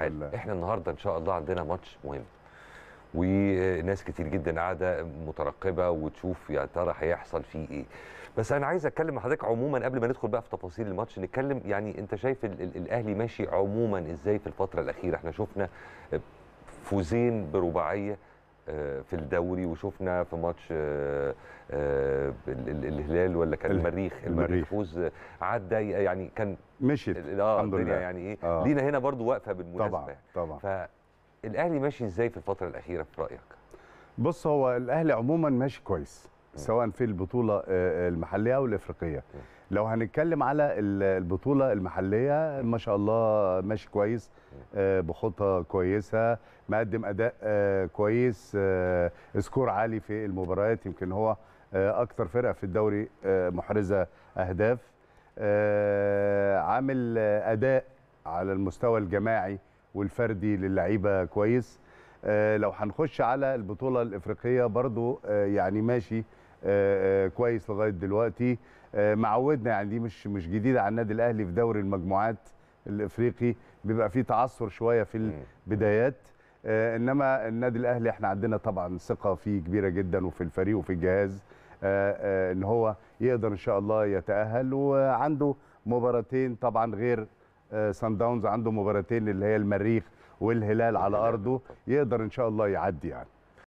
حلو. احنا النهارده ان شاء الله عندنا ماتش مهم وناس كتير جدا قاعده مترقبه وتشوف يا ترى هيحصل فيه ايه بس انا عايز اتكلم مع حضرتك عموما قبل ما ندخل بقى في تفاصيل الماتش نتكلم يعني انت شايف ال ال الاهلي ماشي عموما ازاي في الفتره الاخيره احنا شفنا فوزين برباعيه آه، في الدوري وشفنا في ماتش آه، آه، الهلال ولا كان المريخ المريخ فوز عدى يعني كان مشيت اه الدنيا يعني ايه آه. لينا هنا برضو واقفه بالمناسبه طبعا طبعا فالاهلي ماشي ازاي في الفتره الاخيره في رايك بص هو الاهلي عموما ماشي كويس سواء في البطوله آه، آه، المحليه او الافريقيه لو هنتكلم على البطوله المحليه ما شاء الله ماشي كويس آه، بخطه كويسه مقدم اداء كويس سكور عالي في المباريات يمكن هو اكثر فرقه في الدوري محرزه اهداف عامل اداء على المستوى الجماعي والفردي للعيبه كويس لو هنخش على البطوله الافريقيه برضو يعني ماشي آه، آه، كويس لغايه دلوقتي آه، معودنا يعني دي مش مش جديده على النادي الاهلي في دوري المجموعات الافريقي بيبقى فيه تعثر شويه في البدايات انما النادي الاهلي احنا عندنا طبعا ثقه فيه كبيره جدا وفي الفريق وفي الجهاز ان هو يقدر ان شاء الله يتاهل وعنده مباراتين طبعا غير سان داونز عنده مباراتين اللي هي المريخ والهلال على ارضه يقدر ان شاء الله يعدي يعني